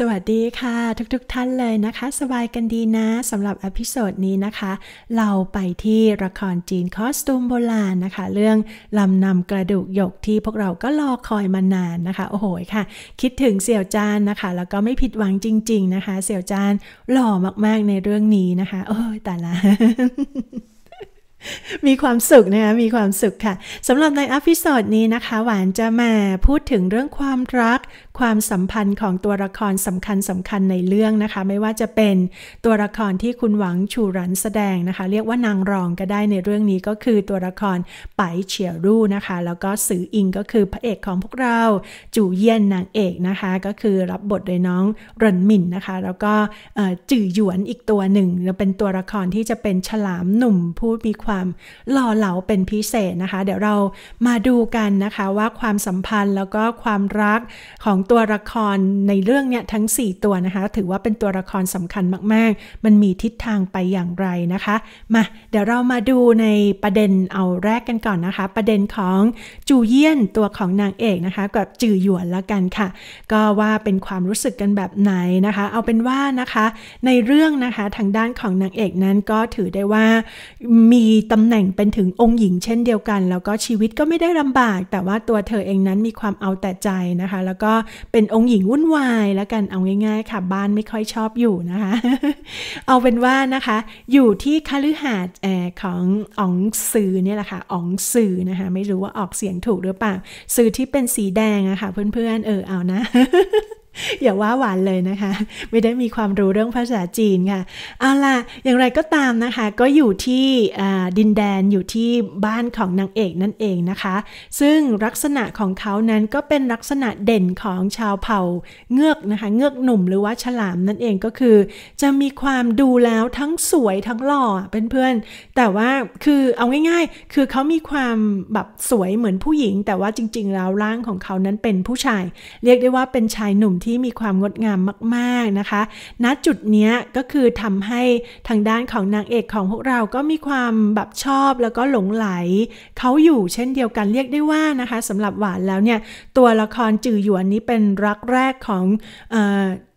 สวัสดีค่ะ ทุกๆทท่านเลยนะคะ สบายกันดีนะสำหรับอพิโซดนี้นะคะ เราไปที่ละครจีนคอสตูมโบราณนะคะ เรื่อง ลำนำกระดูกหยกที่พวกเราก็รอคอยมานานนะคะ โอ้โหค่ะ คิดถึงเสี่ยวจานนะคะ แล้วก็ไม่ผิด หวังจริง ๆ นะคะ เสี่ยวจานหล่อมาก ๆ ในเรื่องนี้นะคะ โอ้ย แต่ละมีความสุขนะคะมีความสุขค่ะสำหรับในอพิโซดนี้นะคะ หวานจะมาพูดถึงเรื่องความรักความสัมพันธ์ของตัวละครสำคัญสำคัญในเรื่องนะคะ ไม่ว่าจะเป็นตัวละครที่คุณหวังชูรันแสดงนะคะ เรียกว่านางรองก็ได้ในเรื่องนี้ก็คือตัวละครไปเฉียรู่นะคะ แล้วก็สืออิงก็คือพระเอกของพวกเราจู่เยี่ยนนางเอกนะคะก็คือรับบทโดยน้องรนมินนะคะแล้วก็จื่อหยวนอีกตัวหนึ่งเป็นตัวละครที่จะเป็นฉลามหนุ่มผู้มีความความหล่อเหลาเป็นพิเศษนะคะ เดี๋ยวเรามาดูกันนะคะว่าความสัมพันธ์แล้วก็ความรักของตัวละครในเรื่องเนี้ยทั้ง 4 ตัวนะคะ ถือว่าเป็นตัวละครสำคัญมาก ๆ มันมีทิศทางไปอย่างไรนะคะมาเดี๋ยวเรามาดูในประเด็นเอาแรกกันก่อนนะคะ ประเด็นของจูเยียนตัวของนางเอกนะคะ กับจือหยวนละกันค่ะ ก็ว่าเป็นความรู้สึกกันแบบไหนนะคะ เอาเป็นว่านะคะ ในเรื่องนะคะทางด้านของนางเอกนั้นก็ถือได้ว่ามีตำแหน่งเป็นถึงองค์หญิงเช่นเดียวกัน แล้วก็ชีวิตก็ไม่ได้ลำบาก แต่ว่าตัวเธอเองนั้นมีความเอาแต่ใจนะคะ แล้วก็เป็นองค์หญิงวุ่นวายแล้วกันเอาง่าย ๆ ค่ะ บ้านไม่ค่อยชอบอยู่นะคะ เอาเป็นว่านะคะ อยู่ที่คอหาดนอของอ๋องสือเนี่ยแหละค่ะอ๋องสือนะคะ ไม่รู้ว่าออกเสียงถูกหรือเปล่า สื่อที่เป็นสีแดงอะค่ะเพื่อนๆเออเอานะอย่าว่าหวานเลยนะคะ ไม่ได้มีความรู้เรื่องภาษาจีนค่ะเอาล่ะ อย่างไรก็ตามนะคะ ก็อยู่ที่ดินแดนอยู่ที่บ้านของนางเอกนั่นเองนะคะ ซึ่งลักษณะของเขานั้นก็เป็นลักษณะเด่นของชาวเผ่าเงือกนะคะ เงือกหนุ่มหรือว่าฉลามนั่นเองก็คือ จะมีความดูแล้วทั้งสวยทั้งหล่อเเพื่อน แต่ว่าคือเอาง่าย ๆ คือเขามีความแบบสวยเหมือนผู้หญิง แต่ว่าจริงๆแล้วร่างของเขานั้นเป็นผู้ชาย เรียกได้ว่าเป็นชายหนุ่มที่มีความงดงามมากๆนะคะ ณ จุดนี้ก็คือทำให้ทางด้านของนางเอกของพวกเราก็มีความแบบชอบแล้วก็หลงไหล เขาอยู่เช่นเดียวกันเรียกได้ว่านะคะสำหรับหวานแล้วเนี่ย ตัวละครจือหยวนนี้เป็นรักแรกของ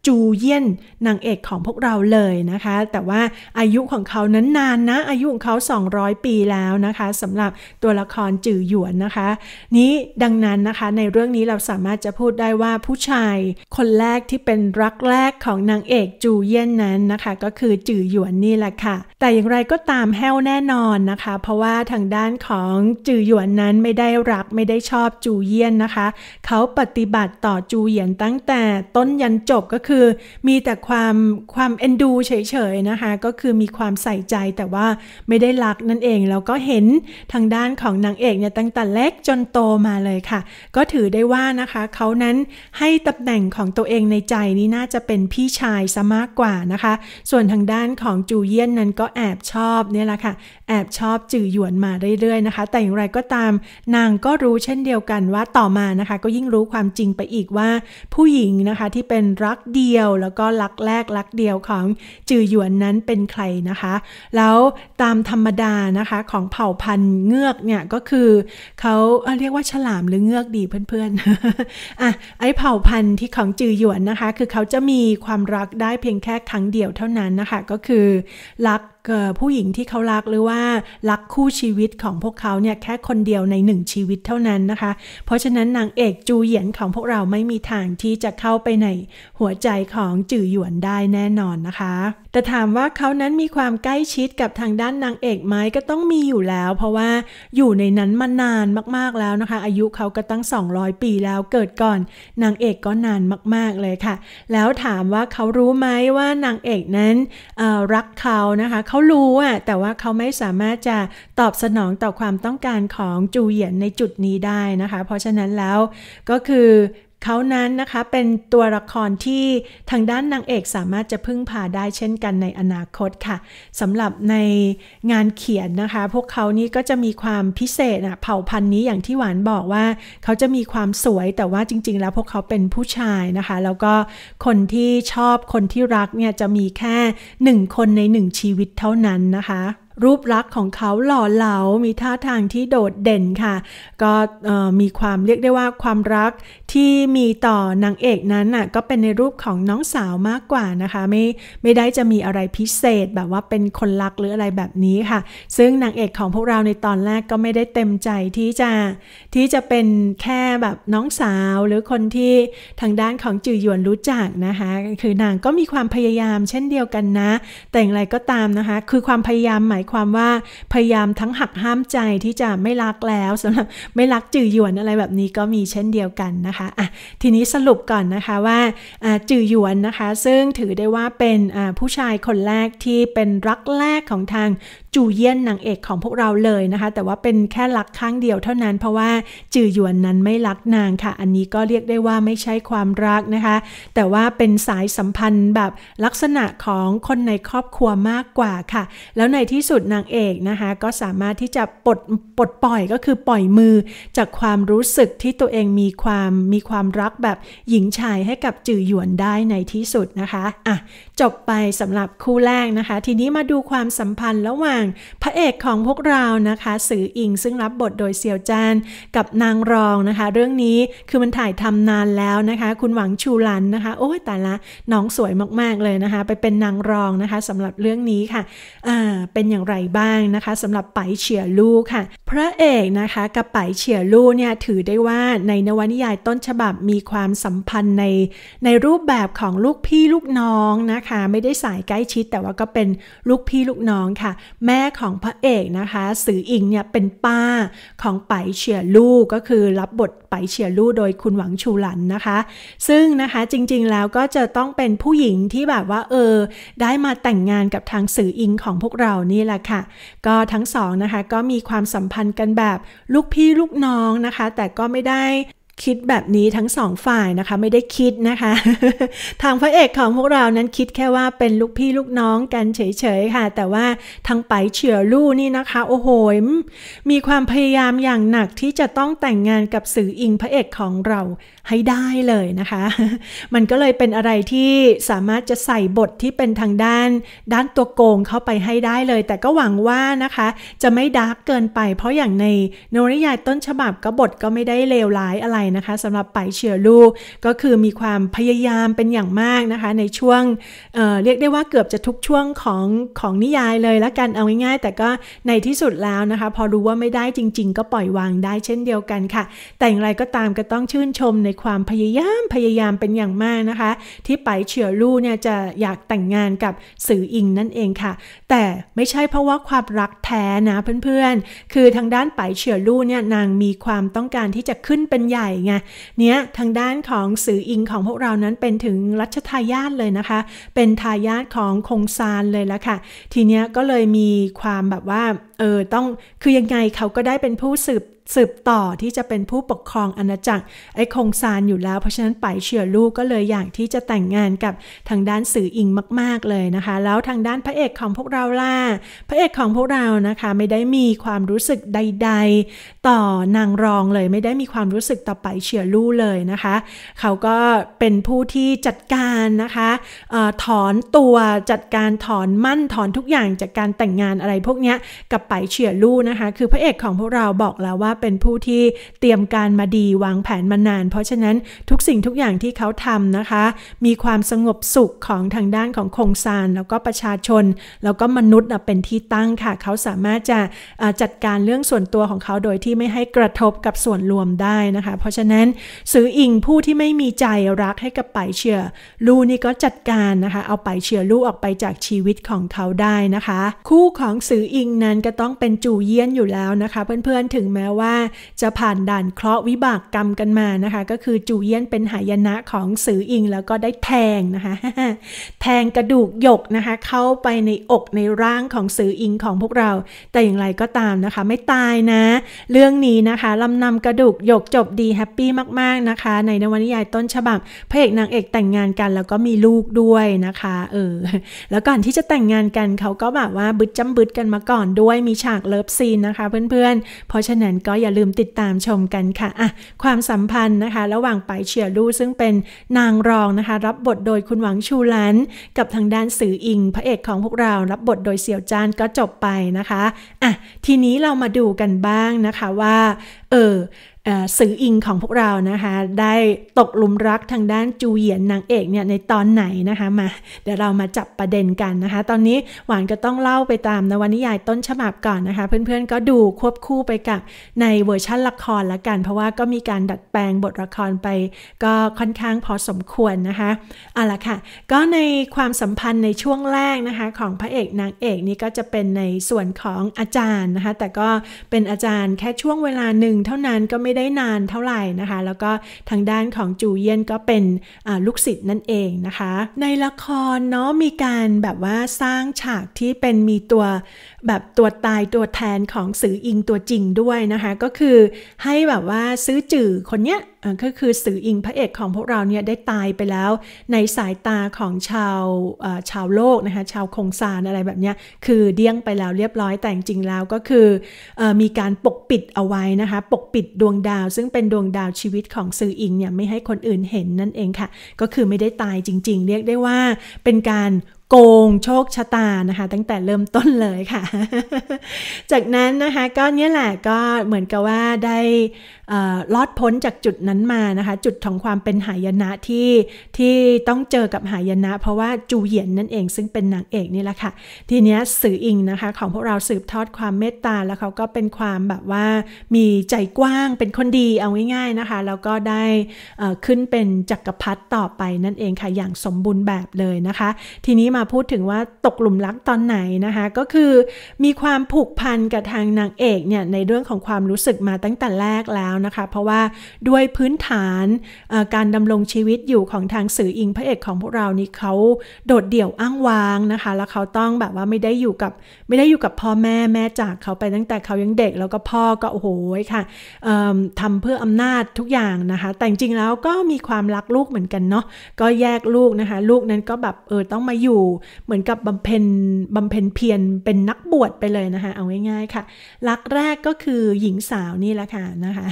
จูเยี่ยนนางเอกของพวกเราเลยนะคะ แต่ว่าอายุของเขานั้นนานนะ อายุของเขา 200 ปีแล้วนะคะสำหรับตัวละครจือหยวนนะคะ นี้ดังนั้นนะคะในเรื่องนี้เราสามารถจะพูดได้ว่าผู้ชายคนแรกที่เป็นรักแรกของนางเอกจูเยี่ยนนั้นนะคะก็คือจือหยวนนี่แหละค่ะ แต่อย่างไรก็ตามแห้วแน่นอนนะคะ เพราะว่าทางด้านของจือหยวนนั้นไม่ได้รักไม่ได้ชอบจูเยี่ยนนะคะ เขาปฏิบัติต่อจูเยียนตั้งแต่ต้นยันจบก็คือือมีแต่ความความเอ็นดูเฉยๆนะคะ ก็คือมีความใส่ใจแต่ว่าไม่ได้รักนั่นเองแล้วก็เห็นทางด้านของนางเอกเนี่ยตั้งแต่เล็กจนโตมาเลยค่ะ ก็ถือได้ว่านะคะเขานั้นให้ตำแหน่งของตัวเองในใจนี่น่าจะเป็นพี่ชายซะมากกว่านะคะ ส่วนทางด้านของจูเยียนนั้นก็แอบชอบเนี่ยแหละค่ะแอบชอบจือหยวนมาเรื่อยๆนะคะ แต่อย่างไรก็ตามนางก็รู้เช่นเดียวกันว่าต่อมานะคะก็ยิ่งรู้ความจริงไปอีกว่า ผู้หญิงนะคะที่เป็นรักดีดียวแล้วก็รักแรกรักเดียวของจือหยวนนั้นเป็นใครนะคะ แล้วตามธรรมดานะคะของเผ่าพันธุ์เงือกเนี่ยก็คือเขาเรียกว่าฉลามหรือเงือกดีเพื่อนๆอ่ะไอเผ่าพันธุ์ที่ของจือหยวนนะคะ คือเขาจะมีความรักได้เพียงแค่ครั้งเดียวเท่านั้นนะคะก็คือรักผู้หญิงที่เขารักหรือว่ารักคู่ชีวิตของพวกเขาเนี่ยแค่คนเดียวในหนึ่งชีวิตเท่านั้นนะคะ เพราะฉะนั้นนางเอกจูเหยียนของพวกเราไม่มีทางที่จะเข้าไปในหัวใจของจื่อหยวนได้แน่นอนนะคะ แต่ถามว่าเขานั้นมีความใกล้ชิดกับทางด้านนางเอกไหมก็ต้องมีอยู่แล้ว เพราะว่าอยู่ในนั้นมานานมาก ๆ แล้วนะคะ อายุเขาก็ตั้ง 200 ปีแล้วเกิดก่อนนางเอกก็นานมากๆเลยค่ะ แล้วถามว่าเขารู้ไหมว่านางเอกนั้นรักเขานะคะเเขารู้อะแต่ว่าเขาไม่สามารถจะตอบสนองต่อความต้องการของจูเหยียนในจุดนี้ได้นะคะ เพราะฉะนั้นแล้วก็คือเขานั้นนะคะเป็นตัวละครที่ทางด้านนางเอกสามารถจะพึ่งพาได้เช่นกันในอนาคตค่ะสำหรับในงานเขียนนะคะ พวกเขานี่ก็จะมีความพิเศษอะเผ่าพันธุ์นี้อย่างที่หวานบอกว่าเขาจะมีความสวยแต่ว่าจริงๆแล้วพวกเขาเป็นผู้ชายนะคะ แล้วก็คนที่ชอบคนที่รักเนี่ยจะมีแค่หนึ่งคนในหนึ่งชีวิตเท่านั้นนะคะรูปลักษณ์ของเขาหล่อเหลามีท่าทางที่โดดเด่นค่ะ ก็มีความเรียกได้ว่าความรักที่มีต่อนางเอกนั้นน่ะก็เป็นในรูปของน้องสาวมากกว่านะคะ ไม่ไม่ได้จะมีอะไรพิเศษแบบว่าเป็นคนรักหรืออะไรแบบนี้ค่ะ ซึ่งนางเอกของพวกเราในตอนแรกก็ไม่ได้เต็มใจที่จะที่จะเป็นแค่แบบน้องสาวหรือคนที่ทางด้านของจือหยวนรู้จักนะคะคือนางก็มีความพยายามเช่นเดียวกันนะ แต่อย่างไรก็ตามนะคะ คือความพยายามหมายความว่าพยายามทั้งหักห้ามใจที่จะไม่รักแล้วสำหรับไม่รักจื่อหยวนอะไรแบบนี้ก็มีเช่นเดียวกันนะคะอ่ะทีนี้สรุปก่อนนะคะว่าจื่อหยวนนะคะ ซึ่งถือได้ว่าเป็นผู้ชายคนแรกที่เป็นรักแรกของทางจูเยี่ยนนางเอกของพวกเราเลยนะคะ แต่ว่าเป็นแค่รักครั้งเดียวเท่านั้น เพราะว่าจื่อหยวนนั้นไม่รักนางค่ะ อันนี้ก็เรียกได้ว่าไม่ใช่ความรักนะคะ แต่ว่าเป็นสายสัมพันธ์แบบลักษณะของคนในครอบครัวมากกว่าค่ะ แล้วในที่สุดุดนางเอกนะคะก็สามารถที่จะปลดปลดปล่อยก็คือปล่อยมือ จากความรู้สึกที่ตัวเองมีความมีความรักแบบหญิงชายให้กับจือหยวนได้ในที่สุดนะคะอ่ะจบไปสำหรับคู่แรกนะคะ ทีนี้มาดูความสัมพันธ์ระหว่างพระเอกของพวกเรานะคะสืออิงซึ่งรับบทโดยเซียวจานกับนางรองนะคะ เรื่องนี้คือมันถ่ายทำนานแล้วนะคะ คุณหวังชูลันนะคะ โอ้ยแต่ละ น้องสวยมากๆเลยนะคะ ไปเป็นนางรองนะคะสำหรับเรื่องนี้ค่ะเป็นอย่างไรบ้างนะคะสำหรับไปเฉียลู่ค่ะ พระเอกนะคะกับไปเฉียลู่เนี่ยถือได้ว่าในนวนิยายต้นฉบับมีความสัมพันธ์ในในรูปแบบของลูกพี่ลูกน้องนะคะคะไม่ได้สายใกล้ชิดแต่ว่าก็เป็นลูกพี่ลูกน้องค่ะ แม่ของพระเอกนะคะ สืออิงเนี่ยเป็นป้าของไปเฉียลู่ก็คือรับบทไปเฉียลู่โดยคุณหวังชูหลันนะคะ ซึ่งนะคะจริงๆแล้วก็จะต้องเป็นผู้หญิงที่แบบว่าเออ ได้มาแต่งงานกับทางสืออิงของพวกเรานี่แหละค่ะ ก็ทั้งสองนะคะก็มีความสัมพันธ์กันแบบลูกพี่ลูกน้องนะคะแต่ก็ไม่ได้คิดแบบนี้ทั้งสองฝ่ายนะคะ ไม่ได้คิดนะคะ ทางพระเอกของพวกเรานั้นคิดแค่ว่าเป็นลูกพี่ลูกน้องกันเฉยๆค่ะ แต่ว่าทางไปเฉียวลู่นี่นะคะ โอ้โหมมีความพยายามอย่างหนักที่จะต้องแต่งงานกับสื่ออิงพระเอกของเราให้ได้เลยนะคะ มันก็เลยเป็นอะไรที่สามารถจะใส่บทที่เป็นทางด้าน ด้านตัวโกงเข้าไปให้ได้เลย แต่ก็หวังว่านะคะจะไม่ดาร์กเกินไป เพราะอย่างในนวนิยายต้นฉบับก็บทก็ไม่ได้เลวร้ายอะไรนะคะสำหรับไปเฉียลูก็คือมีความพยายามเป็นอย่างมากนะคะในช่วงเเรียกได้ว่าเกือบจะทุกช่วงของของนิยายเลยละกันเอาง่ายๆ แต่ก็ในที่สุดแล้วนะคะพอรู้ว่าไม่ได้จริงๆก็ปล่อยวางได้เช่นเดียวกันค่ะ แต่อย่างไรก็ตามก็ต้องชื่นชมในความพยายามพยายามเป็นอย่างมากนะคะที่ไปเฉียลูเนี่ยจะอยากแต่งงานกับสื่ออิงนั่นเองค่ะ แต่ไม่ใช่เพราะว่าความรักแท้นะเพื่อนๆ คือทางด้านไปเฉียลูเนี่ยนางมีความต้องการที่จะขึ้นเป็นใหญ่ไงเนี้ยทางด้านของสืออิงของพวกเรานั้นเป็นถึงรัชทายาทเลยนะคะ เป็นทายาทของคงซานเลยละค่ะ ทีเนี้ยก็เลยมีความแบบว่าเออต้องคือยังไงเขาก็ได้เป็นผู้สืบสืบต่อที่จะเป็นผู้ปกครองอาณาจักรไอ้คงซานอยู่แล้ว เพราะฉะนั้นไปเฉียลูกก็เลยอยากที่จะแต่งงานกับทางด้านสื่ออิงมากๆเลยนะคะ แล้วทางด้านพระเอกของพวกเราล่ะพระเอกของพวกเรานะคะไม่ได้มีความรู้สึกใดๆ ต่อนางรองเลยไม่ได้มีความรู้สึกต่อไปเฉียลูกเลยนะคะ เขาก็เป็นผู้ที่จัดการนะคะออถอนตัวจัดการถอนมั่นถอนทุกอย่างจากการแต่งงานอะไรพวกนี้กับไปเฉียลู่นะคะ คือพระเอกของพวกเราบอกแล้วว่าเป็นผู้ที่เตรียมการมาดีวางแผนมานาน เพราะฉะนั้นทุกสิ่งทุกอย่างที่เขาทำนะคะ มีความสงบสุขของทางด้านของคงซานแล้วก็ประชาชน แล้วก็มนุษย์เป็นที่ตั้งค่ะ เขาสามารถจะจัดการเรื่องส่วนตัวของเขาโดยที่ไม่ให้กระทบกับส่วนรวมได้นะคะ เพราะฉะนั้นซื้ออิงผู้ที่ไม่มีใจรักให้กับไปเชื่อลู่นี่ก็จัดการนะคะเอาไปเชื่อลู่ออกไปจากชีวิตของเขาได้นะคะ คู่ของซื้ออิงนั้นก็ต้องเป็นจูเยี่ยนอยู่แล้วนะคะเพื่อนๆถึงแม้ว่า่าจะผ่านด่านเคราะห์วิบากกรรมกันมานะคะ ก็คือจูเยียนเป็นหายนะของสืออิงแล้วก็ได้แทงนะคะแทงกระดูกหยกนะคะ เข้าไปในอกในร่างของสืออิงของพวกเราแต่อย่างไรก็ตามนะคะไม่ตายนะ เรื่องนี้นะคะลำนำกระดูกหยกจบดีแฮปปี้มากๆนะคะในนวนิยายต้นฉบับพระเอกนางเอกแต่งงานกัน แล้วก็มีลูกด้วยนะคะเออแล้วก่อนที่จะแต่งงานกันเขาก็แบบว่าบึดจ้ำบึดกันมาก่อนด้วยมีฉากเลิฟซีนนะคะเพื่อนๆ เพราะฉะนั้นก็อย่าลืมติดตามชมกันค่ะอ่ะ ความสัมพันธ์นะคะ ระหว่างไปเฉียลู่ซึ่งเป็นนางรองนะคะ รับบทโดยคุณหวังชูลันกับทางด้านสื่ออิงพระเอกของพวกเรา รับบทโดยเสี่ยวจานก็จบไปนะคะอ่ะทีนี้เรามาดูกันบ้างนะคะว่า เออสื่ออิงของพวกเรานะคะได้ตกลุมรักทางด้านจูเหยียนนางเอกเนี่ยในตอนไหนนะคะมาเดี๋ยวเรามาจับประเด็นกันนะคะตอนนี้หวานก็ต้องเล่าไปตามนวนิยายต้นฉบับก่อนนะคะ เพื่อนๆก็ดูควบคู่ไปกับในเวอร์ชั่นละครละกันเพราะว่าก็มีการดัดแปลงบทละครไป ก็ค่อนข้างพอสมควรนะคะเอาละค่ะก็ในความสัมพันธ์ในช่วงแรกนะคะของพระเอกนางเอกนี่ก็จะเป็นในส่วนของอาจารย์นะคะแต่ก็เป็นอาจารย์แค่ช่วงเวลาหนึ่งเท่านั้นก็ไม่ได้นานเท่าไหร่นะคะ แล้วก็ทางด้านของจูเยียนก็เป็นลูกศิษย์นั่นเองนะคะ ในละครเนาะมีการแบบว่าสร้างฉากที่เป็นมีตัวแบบตัวตายตัวแทนของสืออิงตัวจริงด้วยนะคะ ก็คือให้แบบว่าซื้อจื่อคนเนี้ยก็คือสืออิงพระเอกของพวกเราเนี่ยได้ตายไปแล้วในสายตาของชาวชาวโลกนะคะชาวคงซานอะไรแบบนี้ คือเดี้ยงไปแล้วเรียบร้อยแต่จริงแล้วก็คืออมีการปกปิดเอาไว้นะคะปกปิดดวงดาวซึ่งเป็นดวงดาวชีวิตของสืออิงเนี่ยไม่ให้คนอื่นเห็นนั่นเองค่ะก็คือไม่ได้ตายจริง ๆ เรียกได้ว่าเป็นการโกงโชคชะตานะคะตั้งแต่เริ่มต้นเลยค่ะ จากนั้นนะคะก็เนี่ยแหละก็เหมือนกับว่าไดลอดพ้นจากจุดนั้นมานะคะ จุดของความเป็นหายนะ ที่ที่ต้องเจอกับหายนะ เพราะว่าจูเหยียนนั่นเองซึ่งเป็นนางเอกนี่แหละค่ะทีนี้สื่ออิงนะคะของพวกเราสืบทอดความเมตตาแล้วเขาก็เป็นความแบบว่ามีใจกว้างเป็นคนดีเอาง่ายๆนะคะแล้วก็ได้ขึ้นเป็นจักกรพรรดิต่อไปนั่นเองค่ะอย่างสมบูรณ์แบบเลยนะคะ ทีนี้มาพูดถึงว่าตกหลุมรักตอนไหนนะคะก็คือมีความผูกพันกับทางนางเอกเนี่ยในเรื่องของความรู้สึกมาตั้งแต่แรกแล้วแล้วนะคะเพราะว่าด้วยพื้นฐานการดำรงชีวิตอยู่ของทางสื่ออิงพระเอกของพวกเรานี่เขาโดดเดี่ยวอ้างว้างนะคะแล้วเขาต้องแบบว่าไม่ได้อยู่กับ ไม่ได้อยู่กับพ่อแม่แม่จากเขาไปตั้งแต่เขายังเด็กแล้วก็พ่อก็โอ้โหค่ะทำเพื่ออำนาจทุกอย่างนะคะ แต่จริงแล้วก็มีความรักลูกเหมือนกันเนาะก็แยกลูกนะคะลูกนั้นก็แบบเออต้องมาอยู่เหมือนกับบำเพ็ญบำเพ็ญเพียรเป็นนักบวชไปเลยนะคะเอาง่ายๆค่ะ รักแรกก็คือหญิงสาวนี่แหละค่ะนะคะ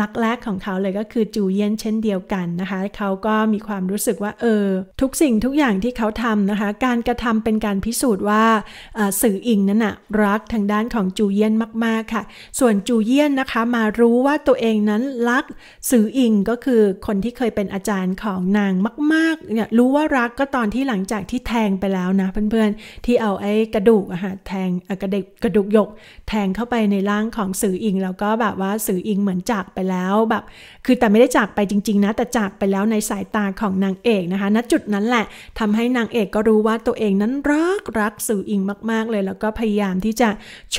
รักแรกของเขาเลยก็คือจูเยียนเช่นเดียวกันนะคะเขาก็มีความรู้สึกว่าเออทุกสิ่งทุกอย่างที่เขาทำนะคะ การกระทำเป็นการพิสูจน์ว่าสื่ออิงนั้นนะรักทางด้านของจูเยียนมาก ๆค่ะ ส่วนจูเยียนนะคะมารู้ว่าตัวเองนั้นรักสื่ออิงก็คือคนที่เคยเป็นอาจารย์ของนางมากๆเนี่ยรู้ว่ารักก็ตอนที่หลังจากที่แทงไปแล้วนะเพื่อนๆที่เอาไอ้กระดูกอะฮะแทงกระดูกกระดูกหยก แทงเข้าไปในร่างของสื่ออิง แล้วก็แบบว่าสื่ออิงเหมือนจากไปแล้วแบบ คือแต่ไม่ได้จากไปจริงๆนะ แต่จากไปแล้วในสายตาของนางเอกนะคะ ณ จุดนั้นแหละทำให้นางเอกก็รู้ว่าตัวเองนั้นรักรักสื่ออิงมาก ๆ เลย แล้วก็พยายามที่จะ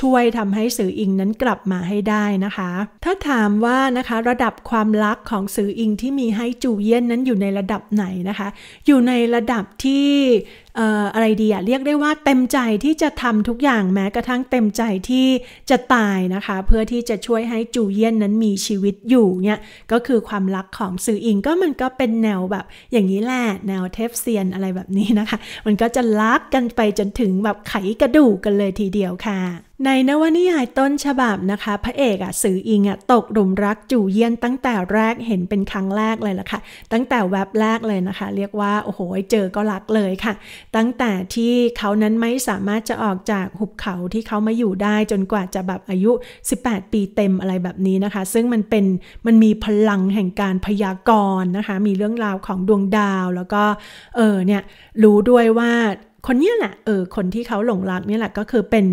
ช่วยทำให้สื่ออิงนั้นกลับมาให้ได้นะคะ ถ้าถามว่านะคะระดับความรักของสื่ออิงที่มีให้จูเยี่ยนนั้นอยู่ในระดับไหนนะคะ อยู่ในระดับที่อะไรดีอะเรียกได้ว่าเต็มใจที่จะทำทุกอย่างแม้กระทั่งเต็มใจที่จะตายนะคะ เพื่อที่จะช่วยให้จูเยียนนั้นมีชีวิตอยู่เนี่ยก็คือความรักของซืออิงก็มันก็เป็นแนวแบบอย่างนี้แหละแนวเทพเซียนอะไรแบบนี้นะคะ มันก็จะรักกันไปจนถึงแบบไขกระดูกกันเลยทีเดียวค่ะในนวนิยายต้นฉบับนะคะ พระเอกอะสืออิงอะตกหลุมรักจู่เยี่ยน ตั้งแต่แรกเห็นเป็นครั้งแรกเลยล่ะค่ะ ตั้งแต่แวบแรกเลยนะคะ เรียกว่าโอ้โหเจอก็รักเลยค่ะ ตั้งแต่ที่เขานั้นไม่สามารถจะออกจากหุบเขาที่เขามาอยู่ได้จนกว่าจะแบบอายุ 18 ปีเต็มอะไรแบบนี้นะคะ ซึ่งมันเป็นมันมีพลังแห่งการพยากรณ์นะคะ มีเรื่องราวของดวงดาวแล้วก็ เออเนี่ยรู้ด้วยว่าคนเนี้ยแหละ เออคนที่เขาหลงรักเนี่ยแหละก็คือเป็น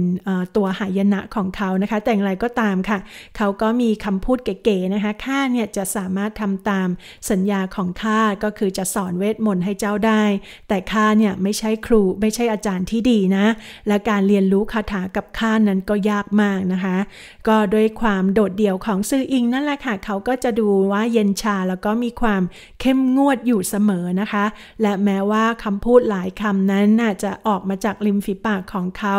ตัวหายนะของเขานะคะ แต่อย่างไรก็ตามค่ะ เขาก็มีคำพูดเก๋ๆนะคะ ข้าเนี่ยจะสามารถทำตามสัญญาของข้าก็คือจะสอนเวทมนต์ให้เจ้าได้ แต่ข้าเนี่ยไม่ใช่ครูไม่ใช่อาจารย์ที่ดีนะ และการเรียนรู้คาถากับข้านั้นก็ยากมากนะคะ ก็ด้วยความโดดเดี่ยวของซื่ออิงนั่นแหละค่ะเขาก็จะดูว่าเย็นชาแล้วก็มีความเข้มงวดอยู่เสมอนะคะ และแม้ว่าคำพูดหลายคำนั้นน่ะจะออกมาจากริมฝีปากของเขา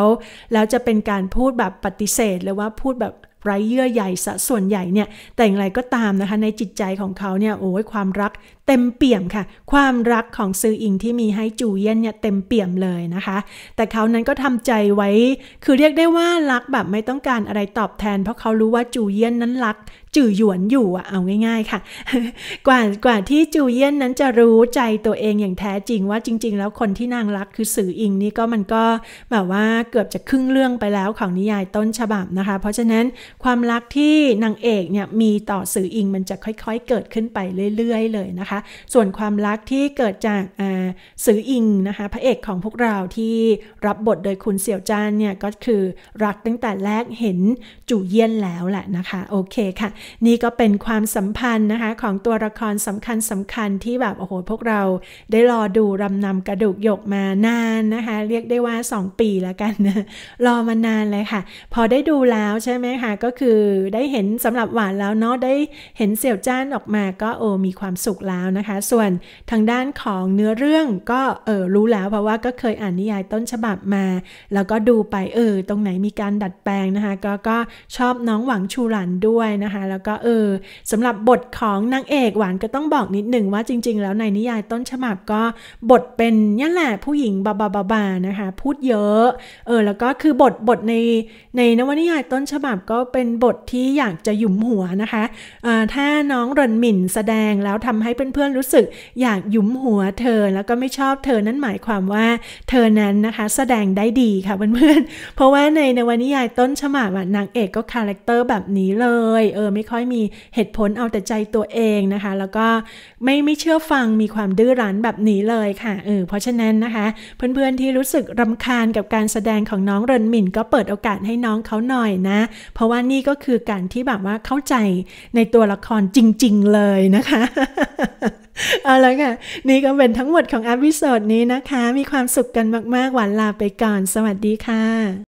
แล้วจะเป็นการพูดแบบปฏิเสธหรือว่าพูดแบบไร้เยื่อใหญ่สะส่วนใหญ่เนี่ย แต่อย่างไรก็ตามนะคะในจิตใจของเขาเนี่ยโอ้ยความรักเต็มเปี่ยมค่ะความรักของซืออิงที่มีให้จูเยียนเนี่ยเต็มเปี่ยมเลยนะคะ แต่เขานั้นก็ทำใจไว้ คือเรียกได้ว่ารักแบบไม่ต้องการอะไรตอบแทน เพราะเขารู้ว่าจูเยียนนั้นรักจื่อหยวนอยู่อะเอาง่ายๆค่ะ กว่ากว่าที่จูเยียนนั้นจะรู้ใจตัวเองอย่างแท้จริงว่าจริงๆแล้วคนที่นางรักคือสื่ออิงนี่ก็มันก็แบบว่าเกือบจะครึ่งเรื่องไปแล้วของนิยายต้นฉบับนะคะ เพราะฉะนั้นความรักที่นางเอกเนี่ยมีต่อสื่ออิงมันจะค่อยๆเกิดขึ้นไปเรื่อยๆ เลยนะคะส่วนความรักที่เกิดจากสืออิงนะคะพระเอกของพวกเราที่รับบทโดยคุณเสี่ยวจานเนี่ยก็คือรักตั้งแต่แรกเห็นจู่เยี่ยนแล้วแหละนะคะโอเคค่ะ นี่ก็เป็นความสัมพันธ์นะคะของตัวละครสำคัญสำคัญที่แบบโอ้โหพวกเราได้รอดูรำนำกระดูกหยกมานานนะคะเรียกได้ว่า 2 ปีแล้วกัน รอมานานเลยค่ะ พอได้ดูแล้วใช่ไหมคะก็คือได้เห็นสำหรับหวานแล้วเนาะได้เห็นเสี่ยวจ้านออกมาก็โอ้มีความสุขแล้วแล้วนะคะส่วนทางด้านของเนื้อเรื่องก็เออรู้แล้วเพราะว่าก็เคยอ่านนิยายต้นฉบับมา แล้วก็ดูไปเออตรงไหนมีการดัดแปลงนะคะก็ก็ชอบน้องหวังชูหลันด้วยนะคะ แล้วก็เออสำหรับบทของนางเอกหวานก็ต้องบอกนิดหนึ่งว่าจริงๆ แล้วในนิยายต้นฉบับก็บทเป็นนี่แหละผู้หญิงบาบาบาบานะคะ พูดเยอะเออแล้วก็คือบทบทในในนวนิยายต้นฉบับก็เป็นบทที่อยากจะหยุมหัวนะคะถ้าน้องรนหมิ่นแสดงแล้วทำให้เป็นพื่อนๆรู้สึกอยากยุ้มหัวเธอ แล้วก็ไม่ชอบเธอนั้นหมายความว่า เธอนั้นนะคะ แสดงได้ดีค่ะ เพื่อน ๆ เพราะว่าในในวนิยายต้นฉบับนางเอกก็คาแรคเตอร์ แบบนี้เลย เออ ไม่ค่อยมีเหตุผลเอาแต่ใจตัวเองนะคะ แล้วก็ไม่ไม่เชื่อฟังมีความดื้อรั้นแบบนี้เลยค่ะเออเพราะฉะนั้นนะคะ เพื่อนๆที่รู้สึกรำคาญกับการแสดงของน้องเรินหมิ่น ก็เปิดโอกาสให้น้องเขาหน่อยนะ เพราะว่านี่ก็คือการที่แบบว่าเข้าใจในตัวละครจริง ๆเลยนะคะเอาละค่ะ นี่ก็เป็นทั้งหมดของอพิโซดนี้นะคะ มีความสุขกันมาก ๆ หวานลาไปก่อน สวัสดีค่ะ